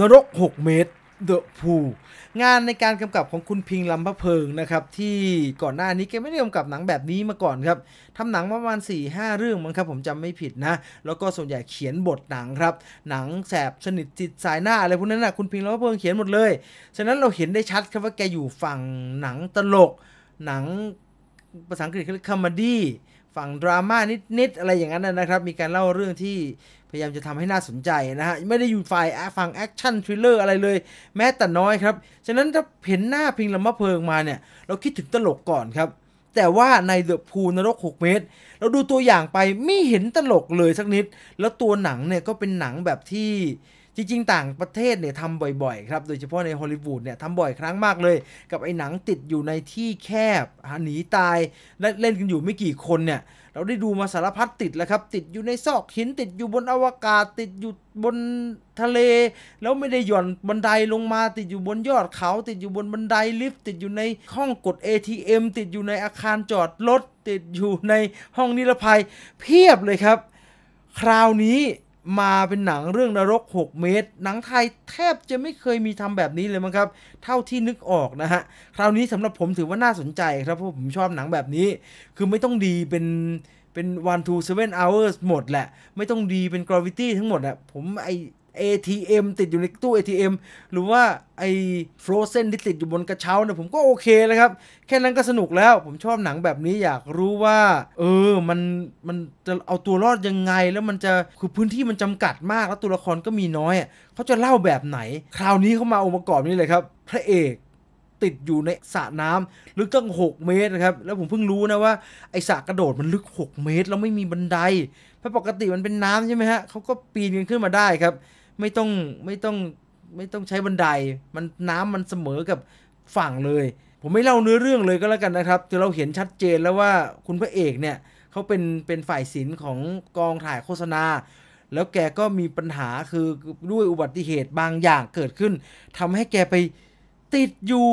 นรก 6 เมตร เดอะพูงานในการกำกับของคุณพิงลำพะเพิงนะครับที่ก่อนหน้านี้แกไม่ได้กำกับหนังแบบนี้มาก่อนครับทำหนังประมาณ 4-5 เรื่องมั้งครับผมจำไม่ผิดนะ แล้วก็ส่วนใหญ่เขียนบทหนังครับ หนังแสบสนิทจิตสายหน้าอะไรพวกนั้นนะคุณพิงลำพะเพิงเขียนหมดเลย ฉะนั้นเราเห็นได้ชัดครับว่าแกอยู่ฝั่งหนังตลก หนังภาษาอังกฤษเรียกคอมดี้ฝั่งดราม่านิดๆอะไรอย่างนั้นนะครับมีการเล่าเรื่องที่พยายามจะทำให้น่าสนใจนะฮะ ไม่ได้อยู่ฝ่ายฟังแอคชั่นทริลเลอร์อะไรเลย แม้แต่น้อยครับ ฉะนั้นถ้าเห็นหน้าพิงลำมะเพิงมาเนี่ย เราคิดถึงตลกก่อนครับ แต่ว่าในเดอะพูนรก 6 เมตร เราดูตัวอย่างไปไม่เห็นตลกเลยสักนิด แล้วตัวหนังเนี่ยก็เป็นหนังแบบที่จริงๆ ต่างประเทศเนี่ยทำบ่อยๆครับโดยเฉพาะในฮอลลีวูดเนี่ยทำบ่อยครั้งมากเลยกับไอ้หนังติดอยู่ในที่แคบหนีตายและเล่นกันอยู่ไม่กี่คนเนี่ยเราได้ดูมาสารพัดติดแล้วครับ ติดอยู่ในซอกหินติดอยู่บนอวกาศติดอยู่บนทะเล แล้วไม่ได้หย่อนบันไดลงมา ติดอยู่บนยอดเขา ติดอยู่บนบันไดลิฟต์ติดอยู่ในห้องกด ATM ติดอยู่ในอาคารจอดรถติดอยู่ในห้องนิรภัยเพียบเลยครับ คราวนี้มาเป็นหนังเรื่องนรก 6 เมตร หนังไทยแทบจะไม่เคยมีทำแบบนี้เลยมั้งครับ เท่าที่นึกออกนะฮะ คราวนี้สำหรับผมถือว่าน่าสนใจครับ เพราะผมชอบหนังแบบนี้ คือไม่ต้องดีเป็นเป็น one two seven hours หมดแหละไม่ต้องดีเป็น gravity ทั้งหมดอะผมไอ ATM ติดอยู่ในตู้ ATM หรือว่าไอ้ Frozen ที่ติดอยู่บนกระเช้าเนี่ยผมก็โอเคนะครับ แค่นั้นก็สนุกแล้ว ผมชอบหนังแบบนี้อยากรู้ว่า เออ มันมันจะเอาตัวรอดยังไง แล้วมันจะ คือพื้นที่มันจำกัดมากแล้วตัวละครก็มีน้อยเขาจะเล่าแบบไหน คราวนี้เขามาองค์ประกอบนี้เลยครับ พระเอก ติดอยู่ในสระน้ำลึกตั้ง6 เมตรนะครับแล้วผมเพิ่งรู้นะว่าไอสระกระโดดมันลึก 6 เมตร แล้วไม่มีบันไดเพราะปกติมันเป็นน้ำใช่ไหมฮะเขาก็ปีนกันขึ้นมาได้ครับไม่ต้องไม่ต้องไม่ต้องใช้บันได มันน้ำมันเสมอกับฝั่งเลย ผมไม่เล่าเนื้อเรื่องเลยก็แล้วกันนะครับคือเราเห็นชัดเจนแล้วว่าคุณพระเอกเนี่ย เขาเป็นเป็นฝ่ายศิลป์ของกองถ่ายโฆษณา แล้วแกก็มีปัญหาคือด้วยอุบัติเหตุบางอย่างเกิดขึ้น ทำให้แกไปติดอยู่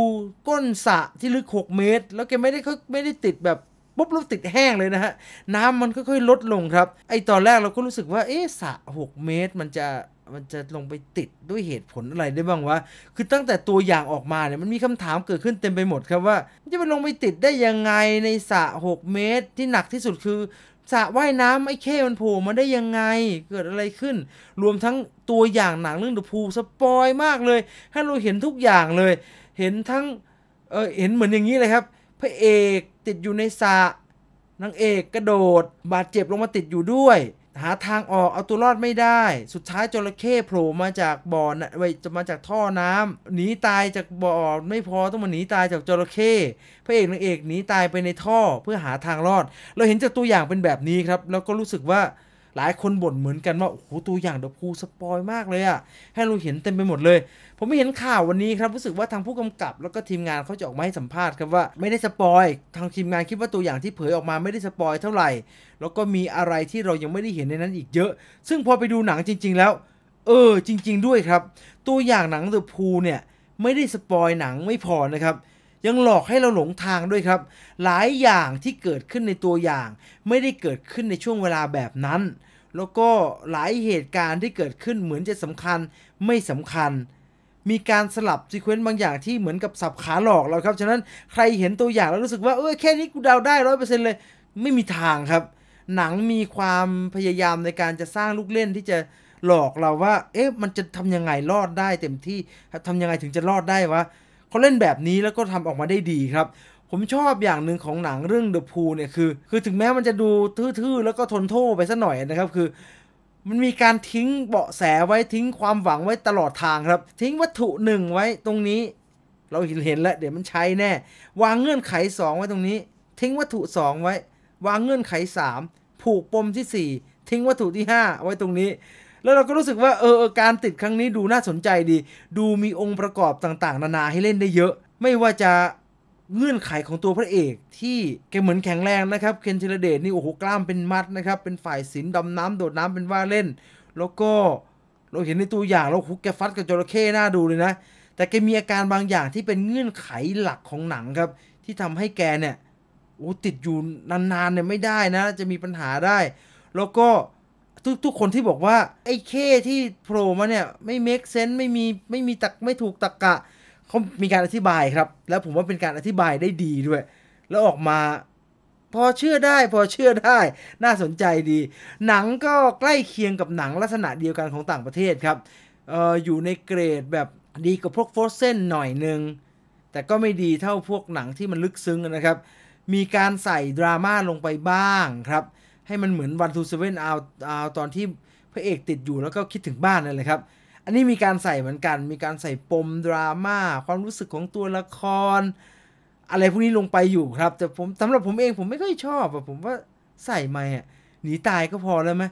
ก้นสระที่ลึก6เมตร แล้วแกไม่ได้ไม่ได้ติดแบบปุ๊บล้กติดแห้งเลยนะฮะ น้ำมันค่อยๆลดลงครับ ไอตอนแรกเราก็รู้สึกว่าเอ๊ะสระ6เมตรมันจะมันจะลงไปติดด้วยเหตุผลอะไรได้บ้างวะ คือตั้งแต่ตัวอย่างออกมาเนี่ยมันมีคำถามเกิดขึ้นเต็มไปหมดครับว่าจะมันลงไปติดได้ยังไงในสระ6 เมตร ที่หนักที่สุดคือสระว่ายน้ำไอ้เข้มันโผล่มาได้ยังไงเกิดอะไรขึ้น รวมทั้งตัวอย่างหนังเรื่องดูพูสปอยมากเลยให้เราเห็นทุกอย่างเลย เห็นทั้งเออเห็นเหมือนอย่างนี้เลยครับพระเอกติดอยู่ในสระนางเอกกระโดดบาดเจ็บลงมาติดอยู่ด้วยหาทางออกเอาตัวรอดไม่ได้ สุดท้ายจระเข้โผล่มาจากบ่อนะไว้จะมาจากท่อน้ำหนีตายจากบ่อไม่พอ ต้องมาหนีตายจากจระเข้พระเอกนางเอกหนีตายไปในท่อ เพื่อหาทางรอด เราเห็นจากตัวอย่างเป็นแบบนี้ครับ แล้วก็รู้สึกว่าหลายคนบ่นเหมือนกันว่าโอ้โหตัวอย่างเดอะพูสปอยมากเลยอะ ให้เราเห็นเต็มไปหมดเลย ผมไม่เห็นข่าววันนี้ครับรู้สึกว่าทางผู้กำกับแล้วก็ทีมงานเขาจะออกมาให้สัมภาษณ์ครับว่าไม่ได้สปอยทางทีมงานคิดว่าตัวอย่างที่เผยออกมาไม่ได้สปอยเท่าไหร่ แล้วก็มีอะไรที่เรายังไม่ได้เห็นในนั้นอีกเยอะ ซึ่งพอไปดูหนังจริง ๆ แล้ว เออ จริง ๆด้วยครับ ตัวอย่างหนังเดอะพูเนี่ยไม่ได้สปอยหนังไม่พอนะครับยังหลอกให้เราหลงทางด้วยครับ หลายอย่างที่เกิดขึ้นในตัวอย่าง ไม่ได้เกิดขึ้นในช่วงเวลาแบบนั้น แล้วก็หลายเหตุการณ์ที่เกิดขึ้นเหมือนจะสำคัญไม่สำคัญ มีการสลับซีเควนต์บางอย่างที่เหมือนกับสับขาหลอกเราครับฉะนั้นใครเห็นตัวอย่างแล้วรู้สึกว่าเออแค่นี้กูเดาได้ร้อยเปอร์เซ็นต์เลยไม่มีทางครับ หนังมีความพยายามในการจะสร้างลูกเล่นที่จะหลอกเราว่าเอ๊ะมันจะทำยังไงรอดได้เต็มที่ทำยังไงถึงจะรอดได้วะเขาเล่นแบบนี้แล้วก็ทำออกมาได้ดีครับ ผมชอบอย่างหนึ่งของหนังเรื่อง The Pool เนี่ย คือ คือถึงแม้มันจะดูทื่อๆ แล้วก็ทนโทษไปสัหน่อยนะครับคือ มันมีการทิ้งเบาะแสไว้ทิ้งความหวังไว้ตลอดทางครับ ทิ้งวัตถุหนึ่งไว้ตรงนี้ เราเห็นเห็นแล้ว เดี๋ยวมันใช้แน่ วางเงื่อนไข 2 ไว้ตรงนี้ ทิ้งวัตถุ 2 ไว้ วางเงื่อนไข 3 ผูกปมที่ 4 ทิ้งวัตถุที่ 5 ไว้ตรงนี้แล้วเราก็รู้สึกว่าเออการติดครั้งนี้ดูน่าสนใจดี ดูมีองค์ประกอบต่างๆ นานาให้เล่นได้เยอะ ไม่ว่าจะเงื่อนไขของตัวพระเอก ที่แกเหมือนแข็งแรงนะครับเคนเชลเดตนี่โอ้โหกล้ามเป็นมัดนะครับ เป็นฝ่ายศิลดำน้ำโดดน้ำเป็นว่าเล่น แล้วก็ เราเห็นในตัวอย่าง เราคุกแกฟัดกับจระเข้หน้าดูเลยนะ แต่แกมีอาการบางอย่างที่เป็นเงื่อนไขหลักของหนังครับ ที่ทำให้แกเนี่ยโอ้ติดอยู่นานๆเนี่ยไม่ได้นะ จะมีปัญหาได้ แล้วก็ทุกทุกคนที่บอกว่า ไอ้เคที่โผล่มาเนี่ย ไม่เมคเซนส์ไม่มีไม่มีตักไม่ถูกตักกะเขามีการอธิบายครับ แล้วผมว่าเป็นการอธิบายได้ดีด้วย แล้วออกมา พอเชื่อได้พอเชื่อได้ น่าสนใจดี หนังก็ใกล้เคียงกับหนังลักษณะเดียวกันของต่างประเทศครับอออยู่ในเกรดแบบดีกว่าพวกโฟร์เซนหน่อยนึง แต่ก็ไม่ดีเท่าพวกหนังที่มันลึกซึ้งนะครับ มีการใส่ดราม่าลงไปบ้างครับให้มันเหมือนวันทูเซเว่นเอาเอาตอนที่พระเอกติดอยู่แล้วก็คิดถึงบ้านนั่นแหละครับ อันนี้มีการใส่เหมือนกัน มีการใส่ปมดราม่าความรู้สึกของตัวละคร อะไรพวกนี้ลงไปอยู่ครับ แต่ผมสำหรับผมเองผมไม่ค่อยชอบอะผมว่าใส่มาอะหนีตายก็พอแล้วไหม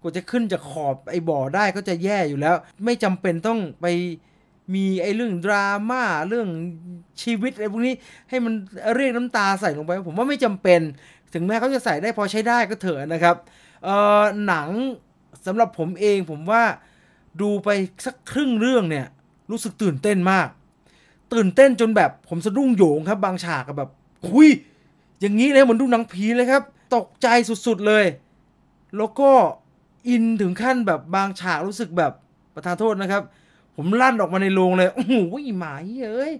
กว่าจะขึ้นจากขอบไอ้บ่อได้ก็จะแย่อยู่แล้ว ไม่จำเป็นต้องไปมีไอ้เรื่องดราม่าเรื่องชีวิตอะไรพวกนี้ให้มันเรียกน้ำตาใส่ลงไปผมว่าไม่จำเป็นถึงแม้เขาจะใส่ได้พอใช้ได้ก็เถอะนะครับ หนังสำหรับผมเองผมว่าดูไปสักครึ่งเรื่องเนี่ย รู้สึกตื่นเต้นมาก ตื่นเต้นจนแบบผมสะดุ้งโยงครับ บางฉากกับแบบคุย อย่างนี้เลยเหมือนดูหนังผีเลยครับ ตกใจสุดๆเลย แล้วก็อินถึงขั้นแบบบางฉากรู้สึกแบบประทานโทษนะครับ ผมลั่นออกมาในโรงเลยโอ้โหหมายเอ้ย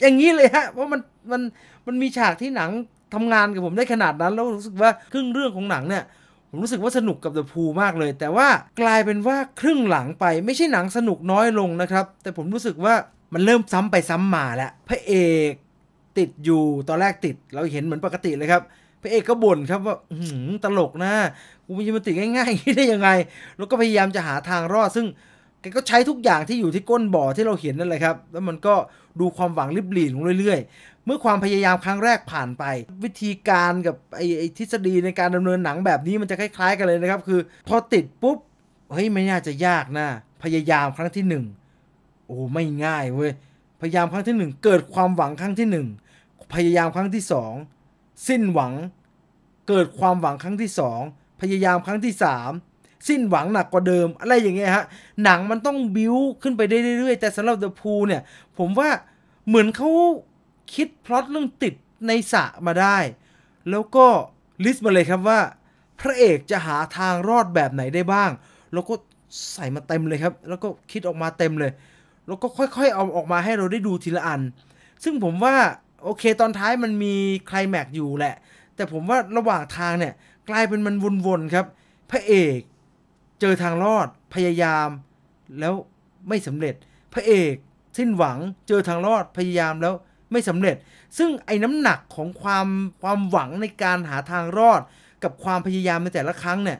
อย่างนี้เลยฮะเพราะมันมันมันมีฉากที่หนังทำงานกับผมได้ขนาดนั้น แล้วรู้สึกว่าครึ่งเรื่องของหนังเนี่ย ผมรู้สึกว่าสนุกกับเดอะพูมากเลย แต่ว่ากลายเป็นว่าครึ่งหลังไปไม่ใช่หนังสนุกน้อยลงนะครับ แต่ผมรู้สึกว่ามันเริ่มซ้ำไปซ้ำมาแล้วพระเอกติดอยู่ตอนแรกติดเราเห็นเหมือนปกติเลยครับพระเอกก็บ่นครับว่าืตลกนะกูมีิมันติดง่ายๆได้ยังไง แล้วก็พยายามจะหาทางรอดซึ่งกก็ใช้ทุกอย่างที่อยู่ที่ก้นบ่อที่เราเห็นนั่นแหละครับ แล้วมันก็ดูความหวังริบหรี่ลงเรื่อยเมื่อความพยายามครั้งแรกผ่านไป วิธีการกับไอ้ทฤษฎีในการดำเนินหนังแบบนี้มันจะคล้าย ๆกันเลยนะครับ คือ พอติดปุ๊บเฮ้ยไม่น่าจะยากนะ พยายามครั้งที่ 1 โอ้ไม่ง่ายเว้ยพยายามครั้งที่ 1 เกิดความหวังครั้งที่ 1 พยายามครั้งที่ 2 สิ้นหวัง เกิดความหวังครั้งที่ 2 พยายามครั้งที่ 3 สิ้นหวังหนักกว่าเดิม อะไรอย่างเงี้ยฮะหนังมันต้องบิ้วขึ้นไปเรื่อยๆแต่สำหรับเดอะพูเนี่ยผมว่าเหมือนเขาคิดพล็อตเรื่องติดในสะมาได้ แล้วก็ลิสต์มาเลยครับว่า พระเอกจะหาทางรอดแบบไหนได้บ้าง แล้วก็ใส่มาเต็มเลยครับ แล้วก็คิดออกมาเต็มเลย แล้วก็ค่อยๆ เอาออกมาให้เราได้ดูทีละอัน ซึ่งผมว่าโอเคตอนท้ายมันมีใคลแม็กอยู่แหละ แต่ผมว่าระหว่างทางเนี่ย กลายเป็นมันวนๆครับ พระเอกเจอทางรอดพยายาม แล้วไม่สำเร็จ พระเอก สิ้นหวังเจอทางรอดพยายามแล้วไม่สำเร็จ ซึ่งไอ้น้ำหนักของความความหวังในการหาทางรอด กับความพยายามในแต่ละครั้งเนี่ย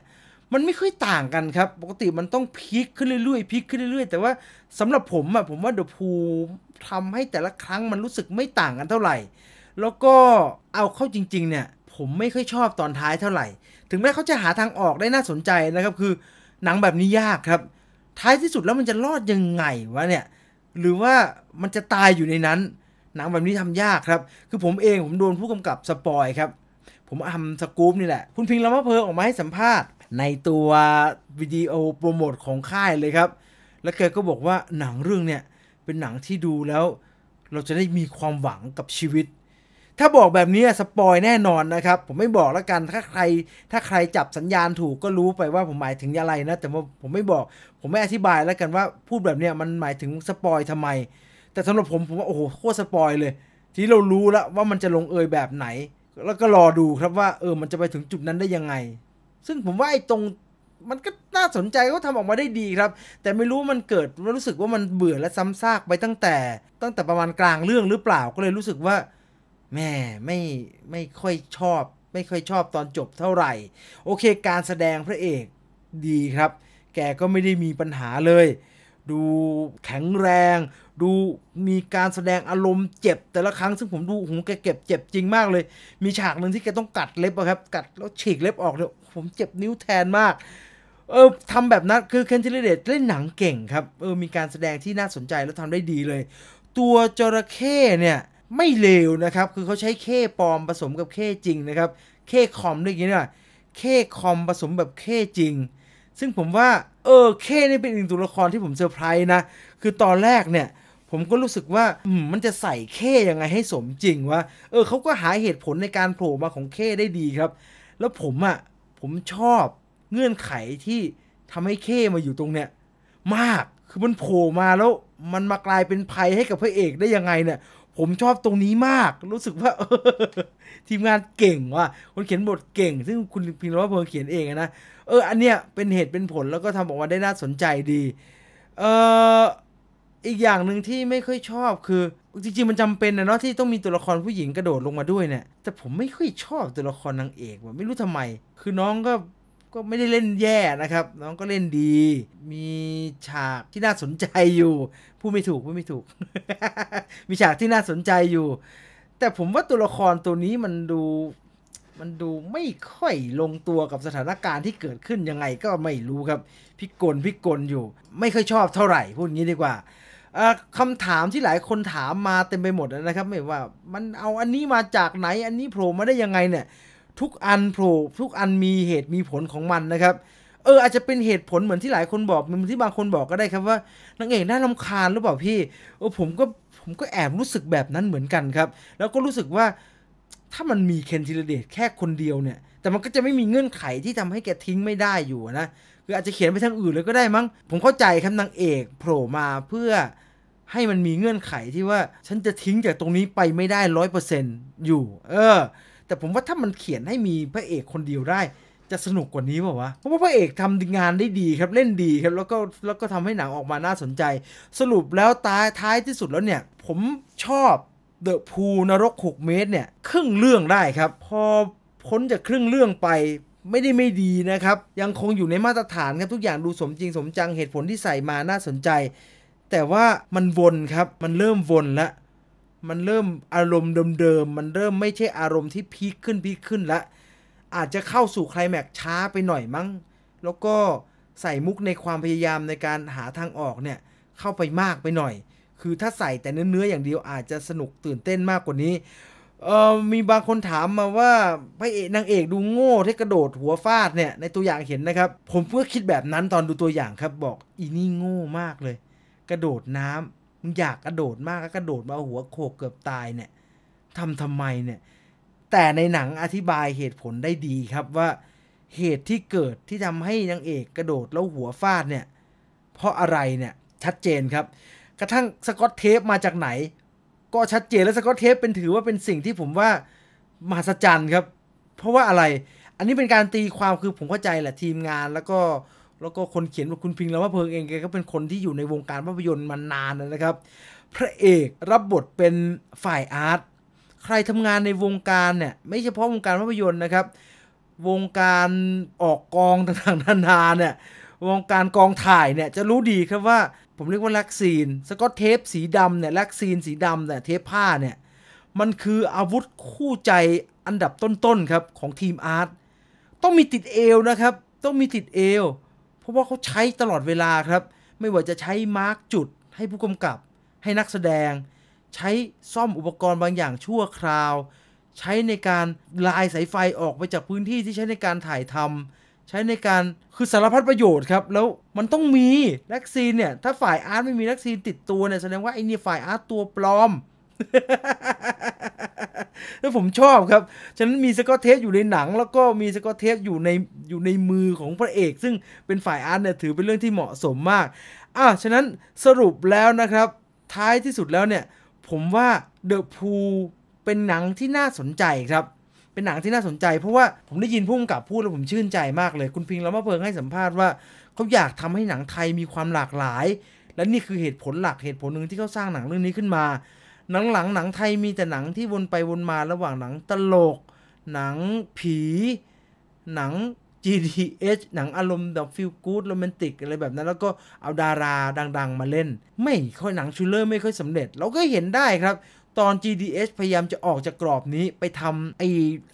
มันไม่ค่อยต่างกันครับ ปกติมันต้องพลิกขึ้นเรื่อยๆพลิกขึ้นเรื่อย ๆ แต่ว่าสำหรับผมอะผมว่าเดอะพูทำให้แต่ละครั้งมันรู้สึกไม่ต่างกันเท่าไหร่ แล้วก็เอาเข้าจริงๆ เนี่ย ผมไม่ค่อยชอบตอนท้ายเท่าไหร่ ถึงแม้เขาจะหาทางออกได้น่าสนใจนะครับ คือหนังแบบนี้ยากครับ ท้ายที่สุดแล้วมันจะรอดยังไงวะเนี่ย หรือว่ามันจะตายอยู่ในนั้นหนังแบบนี้ทำยากครับ คือผมเองผมโดนผู้กำกับสปอยครับ ผมอำสกู๊ปนี่แหละ คุณพิงค์ลำมะเพอออกมาให้สัมภาษณ์ ในตัววิดีโอโปรโมทของค่ายเลยครับ แล้วแกก็บอกว่าหนังเรื่องเนี่ยเป็นหนังที่ดูแล้ว เราจะได้มีความหวังกับชีวิต ถ้าบอกแบบนี้สปอยแน่นอนนะครับ ผมไม่บอกแล้วกัน ถ้าใคร ถ้าใครจับสัญญาณถูกก็รู้ไปว่าผมหมายถึงอะไรนะ แต่ผมไม่บอก ผมไม่อธิบายแล้วกันว่าพูดแบบเนี้ยมันหมายถึงสปอยทำไมแต่สำหรับผมผมว่าโอ้โหโคตรสปอยเลย ที่เรารู้แล้วว่ามันจะลงเอยแบบไหน แล้วก็รอดูครับว่าเออมันจะไปถึงจุดนั้นได้ยังไง ซึ่งผมว่าไอ้ตรงมันก็น่าสนใจก็ทำออกมาได้ดีครับ แต่ไม่รู้มันเกิดรู้สึกว่ามันเบื่อและซ้ำซากไปตั้งแต่ ตั้งแต่ประมาณกลางเรื่องหรือเปล่าก็เลยรู้สึกว่า แม่ไม่ไม่ค่อยชอบ ไม่ค่อยชอบตอนจบเท่าไหร่ โอเคการแสดงพระเอกดีครับ แกก็ไม่ได้มีปัญหาเลย ดูแข็งแรงดูมีการแสดงอารมณ์เจ็บแต่ละครั้งซึ่งผมดู หูแกเก็บเจ็บจริงมากเลย มีฉากหนึ่งที่แกต้องกัดเล็บครับ กัดแล้วฉีกเล็บออกเนี่ยผมเจ็บนิ้วแทนมาก เออทำแบบนั้นคือเคนทิลเดตเล่นหนังเก่งครับ เออ มีการแสดงที่น่าสนใจแล้วทำได้ดีเลย ตัวจระเข้เนี่ย ไม่เลวนะครับ คือเขาใช้ เข้ ปลอมผสมกับเข้จริงนะครับเข้คอมด้วยกันางนี้นะเข้คอมผสมแบบเข้จริง ซึ่งผมว่าเออเข้นี่เป็นอีกตัวละครที่ผมเซอร์ไพรส์นะ คือตอนแรกเนี่ยผมก็รู้สึกว่ามันจะใส่เค่ยังไงให้สมจริงวะเออเขาก็หาเหตุผลในการโผล่มาของเค่ได้ดีครับ แล้วผมอะ่ะผมชอบเงื่อนไขที่ทำให้เค่มาอยู่ตรงเนี้ยมากคือมันโผล่มาแล้ว มันมากลายเป็นภัยให้กับพระเอกได้ยังไงเนี่ย ผมชอบตรงนี้มากรู้สึกว่า ทีมงานเก่งว่ะคนเขียนบทเก่ง ซึ่งคุณพิงร์รอเพิง์เขียนเองนะเออ อันเนี้ยเป็นเหตุเป็นผลแล้วก็ทำออกมาได้น่าสนใจดี เอออีกอย่างหนึ่งที่ไม่ค่อยชอบคือจริงๆมันจำเป็นนะเนาะที่ต้องมีตัวละครผู้หญิงกระโดดลงมาด้วยเนี่ยแต่ผมไม่ค่อยชอบตัวละครนางเอกว่ะไม่รู้ทำไม คือน้องก็ก็ไม่ได้เล่นแย่นะครับ น้องก็เล่นดี มีฉากที่น่าสนใจอยู่ผู้ไม่ถูกผู้ไม่ถูกมีฉากที่น่าสนใจอยู่ แต่ผมว่าตัวละครตัวนี้มันดูมันดูไม่ค่อยลงตัวกับสถานการณ์ที่เกิดขึ้นยังไง ก็ไม่รู้ครับ พิกลพิกลอยู่ ไม่ค่อยชอบเท่าไหร่พูดงี้ดีกว่าคำถามที่หลายคนถามมาเต็มไปหมดนะครับไม่ว่ามันเอาอันนี้มาจากไหน อันนี้โผล่มาได้ยังไงเนี่ย ทุกอันโผล่ทุกอันมีเหตุมีผลของมันนะครับเอออาจจะเป็นเหตุผลเหมือนที่หลายคนบอกเหมือนที่บางคนบอกก็ได้ครับว่านางเอกน่าลำคาญหรือเปล่าพี่เออผมก็ผมก็แอบรู้สึกแบบนั้นเหมือนกันครับ แล้วก็รู้สึกว่าถ้ามันมีเคนทิรเดชแค่คนเดียวเนี่ย แต่มันก็จะไม่มีเงื่อนไขที่ทำให้แกทิ้งไม่ได้อยู่นะ คืออาจจะเขียนไปทางอื่นเลยก็ได้มั้งผมเข้าใจครับนางเอกโผล่มาเพื่อให้มันมีเงื่อนไขที่ว่า ฉันจะทิ้งจากตรงนี้ไปไม่ได้ร้อยเปอร์เซนต์อยู่ เออ แต่ผมว่าถ้ามันเขียนให้มีพระเอกคนเดียวได้ จะสนุกกว่านี้เปล่าวะเพราะว่าพระเอกทำงานได้ดีครับเล่นดีครับแล้วก็แล้วก็ทำให้หนังออกมาน่าสนใจ สรุปแล้วตายท้ายที่สุดแล้วเนี่ย ผมชอบเดอะพูนรกหกเมตรเนี่ย ครึ่งเรื่องได้ครับ พอพ้นจากครึ่งเรื่องไปไม่ได้ไม่ดีนะครับยังคงอยู่ในมาตรฐานครับทุกอย่างดูสมจริงสมจังเหตุผลที่ใส่มาน่าสนใจแต่ว่ามันวนครับ มันเริ่มวนละมันเริ่มอารมณ์เดิมๆมันเริ่มไม่ใช่อารมณ์ที่พีคขึ้นพีคขึ้นละ อาจจะเข้าสู่ไคลแม็กช้าไปหน่อยมั้ง แล้วก็ใส่มุกในความพยายามในการหาทางออกเนี่ยเข้าไปมากไปหน่อย คือถ้าใส่แต่เนื้อๆอย่างเดียวอาจจะสนุกตื่นเต้นมากกว่านี้มีบางคนถามมาว่าพระเอกนางเอกดูโง่ที่กระโดดหัวฟาดเนี่ยในตัวอย่างเห็นนะครับ ผมเพื่อคิดแบบนั้นตอนดูตัวอย่างครับบอกอีนี่โง่มากเลยกระโดดน้ำมึงอยากกระโดดมากก็กระโดดมาหัวโขกเกือบตายเนี่ย ทำทำไมเนี่ย แต่ในหนังอธิบายเหตุผลได้ดีครับว่าเหตุที่เกิดที่ทำให้นางเอกกระโดดแล้วหัวฟาดเนี่ยเพราะอะไรเนี่ยชัดเจนครับ กระทั่งสกอตเทปมาจากไหน ก็ชัดเจนและสกอตเทปเป็นถือว่าเป็นสิ่งที่ผมว่า มหัศจรรย์ครับ เพราะว่าอะไรอันนี้เป็นการตีความคือผมเข้าใจแหละทีมงานแล้วก็แล้วก็คนเขียนคุณพิงค์ลวมะเพิงเองแกก็เป็นคนที่อยู่ในวงการภาพยนตร์มานานนะครับ พระเอกรับบทเป็นฝ่ายอาร์ต ใครทำงานในวงการเนี่ย ไม่เฉพาะวงการภาพยนตร์นะครับ วงการออกกองต่างๆนานาเนี่ย วงการกองถ่ายเนี่ยจะรู้ดีครับว่าผมเรียกว่าลักซีน สกอตเทปสีดำเนี่ยลักซีน สีดำแต่เทปผ้าเนี่ย มันคืออาวุธคู่ใจอันดับต้นๆครับของทีมอาร์ต ต้องมีติดเอวนะครับ ต้องมีติดเอวเพราะว่าเขาใช้ตลอดเวลาครับไม่ว่าจะใช้มาร์กจุดให้ผู้กำกับให้นักแสดง ใช้ซ่อมอุปกรณ์บางอย่างชั่วคราว ใช้ในการลายสายไฟออกไปจากพื้นที่ที่ใช้ในการถ่ายทำใช้ในการคือสารพัดประโยชน์ครับ แล้วมันต้องมีแล็กซีนเนี่ย ถ้าฝ่ายอาร์ตไม่มีแล็กซีนติดตัวเนี่ยแสดงว่าไอ้นี่ฝ่ายอาร์ตตัวปลอมแล้วผมชอบครับ ฉะนั้นมีสกอตเทปอยู่ในหนัง แล้วก็มีสกอตเทปอยู่ในอยู่ในมือของพระเอก ซึ่งเป็นฝ่ายอาร์ตเนี่ยถือเป็นเรื่องที่เหมาะสมมากอ่ะฉะนั้นสรุปแล้วนะครับ ท้ายที่สุดแล้วเนี่ยผมว่า The Pool เป็นหนังที่น่าสนใจครับ เป็นหนังที่น่าสนใจเพราะว่าผมได้ยินพุ่มกับพูดแล้วผมชื่นใจมากเลยคุณพิงแล้วมาเพิงให้สัมภาษณ์ว่าเขาอยากทำให้หนังไทยมีความหลากหลาย และนี่คือเหตุผลหลักเหตุผลหนึ่งที่เขาสร้างหนังเรื่องนี้ขึ้นมาหลัง หนังไทยมีแต่หนังที่วนไปวนมาระหว่างหนังตลก หนังผี หนัง GDH หนังอารมณ์แบบฟิลกู๊ดโรแมนติกอะไรแบบนั้น แล้วก็เอาดาราดังๆ มาเล่น ไม่ค่อยหนังชูเลอร์ไม่ค่อยสำเร็จ เราก็เห็นได้ครับ ตอน GDH พยายามจะออกจากกรอบนี้ไปทำไอ้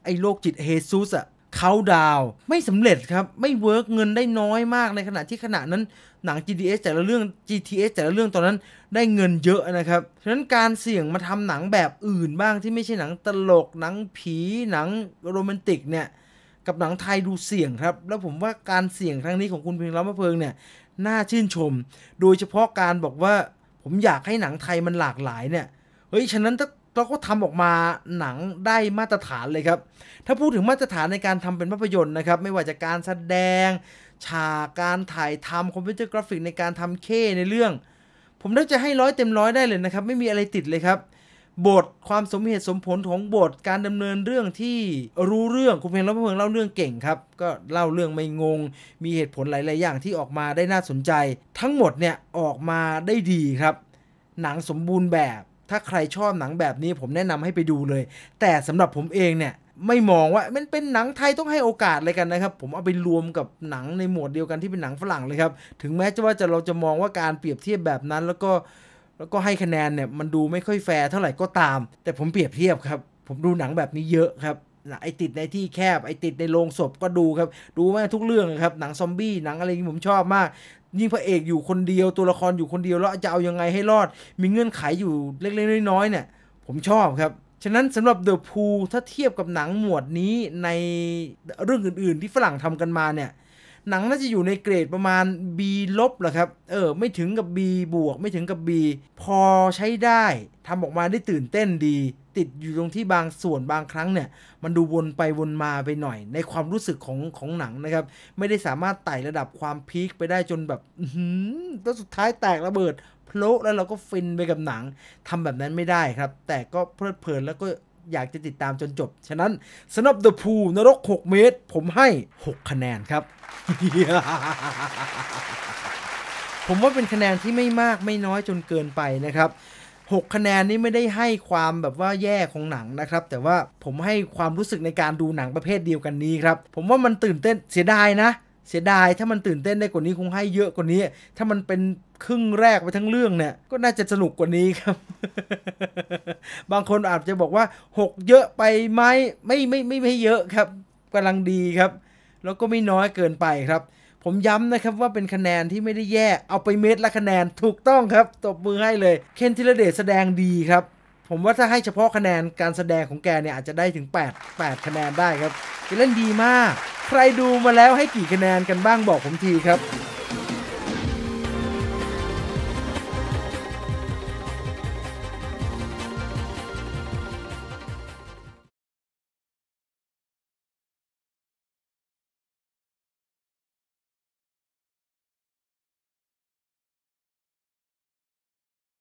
ไอ้โรคจิตเฮซุสอะเขาดาวไม่สำเร็จครับ ไม่เวิร์กเงินได้น้อยมากในขณะที่ขณะนั้นหนัง GDS แต่ละเรื่อง GTS แต่ละเรื่องตอนนั้นได้เงินเยอะนะครับ ฉะนั้นการเสี่ยงมาทำหนังแบบอื่นบ้าง ที่ไม่ใช่หนังตลกหนังผีหนังโรแมนติกเนี่ย กับหนังไทยดูเสี่ยงครับ แล้วผมว่าการเสี่ยงครั้งนี้ของคุณเพียงล้ำมะเพิงเนี่ยน่าชื่นชม โดยเฉพาะการบอกว่าผมอยากให้หนังไทยมันหลากหลายเนี่ย เฮ้ยฉะนั้นถ้าเราก็ทำออกมาหนังได้มาตรฐานเลยครับ ถ้าพูดถึงมาตรฐานในการทำเป็นภาพยนตร์นะครับ ไม่ว่าจะการแสดง ฉากการถ่ายทำคอมพิวเตอร์กราฟิกในการทำเคในเรื่องผมน่าจะให้ร้อยเต็มร้อยได้เลยนะครับ ไม่มีอะไรติดเลยครับ บทความสมเหตุสมผลของบทการดำเนินเรื่องที่รู้เรื่องคุณเพลงรับเพลงเล่าเรื่องเก่งครับ ก็เล่าเรื่องไม่งง มีเหตุผลหลาย ๆ อย่าง ที่ออกมาได้น่าสนใจ ทั้งหมดเนี่ยออกมาได้ดีครับ หนังสมบูรณ์แบบถ้าใครชอบหนังแบบนี้ผมแนะนำให้ไปดูเลย แต่สำหรับผมเองเนี่ย ไม่มองว่ามันเป็นหนังไทยต้องให้โอกาสอะไรกันนะครับ ผมเอาไปรวมกับหนังในหมวดเดียวกันที่เป็นหนังฝรั่งเลยครับถึงแม้จะว่าจะเราจะมองว่าการเปรียบเทียบแบบนั้นแล้วก็แล้วก็ให้คะแนนเนี่ยมันดูไม่ค่อยแฟร์เท่าไหร่ก็ตาม แต่ผมเปรียบเทียบครับ ผมดูหนังแบบนี้เยอะครับไอติดในที่แคบ ไอติดในโรงศพก็ดูครับ ดูมาทุกเรื่องครับหนังซอมบี้หนังอะไรที่ผมชอบมากยิ่งพระเอกอยู่คนเดียวตัวละครอยู่คนเดียว แล้วจะเอายังไงให้รอด มีเงื่อนไขอยู่เล็กๆน้อยๆเนี่ย ผมชอบครับ ฉะนั้นสำหรับ The p o o ถ้าเทียบกับหนังหมวดนี้ในเรื่องอื่นๆ ที่ฝรั่งทำกันมาเนี่ยหนังน่าจะอยู่ในเกรดประมาณ B ลบแหละครับเออไม่ถึงกับ B บวกไม่ถึงกับ B พอใช้ได้ทำออกมาได้ตื่นเต้นดีติดอยู่ตรงที่บางส่วนบางครั้งเนี่ย มันดูวนไปวนมาไปหน่อย ในความรู้สึกของของหนังนะครับ ไม่ได้สามารถไต่ระดับความพีคไปได้จนแบบแล้วสุดท้ายแตกระเบิดโผล่แล้วเราก็ฟินไปกับหนัง ทำแบบนั้นไม่ได้ครับ แต่ก็เพลิดเพลินแล้วก็อยากจะติดตามจนจบ ฉะนั้นสนับเดอะพูนรก 6 เมตร ผมให้ 6 คะแนนครับ ผมว่าเป็นคะแนนที่ไม่มากไม่น้อยจนเกินไปนะครับ6คะแนนนี้ไม่ได้ให้ความแบบว่าแย่ของหนังนะครับ แต่ว่าผมให้ความรู้สึกในการดูหนังประเภทเดียวกันนี้ครับ ผมว่ามันตื่นเต้นเสียดายนะเสียดาย ถ้ามันตื่นเต้นได้กว่านี้คงให้เยอะกว่านี้ถ้ามันเป็นครึ่งแรกไปทั้งเรื่องเนี่ย ก็น่าจะสนุกกว่านี้ครับ บางคนอาจจะบอกว่า 6 เยอะไปไหมไม่ไม่ไม่ไม่เยอะครับกำลังดีครับ แล้วก็ไม่น้อยเกินไปครับผมย้ำนะครับว่าเป็นคะแนนที่ไม่ได้แย่ เอาไปเม็ดละคะแนนถูกต้องครับตบมือให้เลย เคนทิรเดชแสดงดีครับ ผมว่าถ้าให้เฉพาะคะแนนการแสดงของแกเนี่ยอาจจะได้ถึง8 8 คะแนนได้ครับเล่นดีมาก ใครดูมาแล้วให้กี่คะแนนกันบ้างบอกผมทีครับ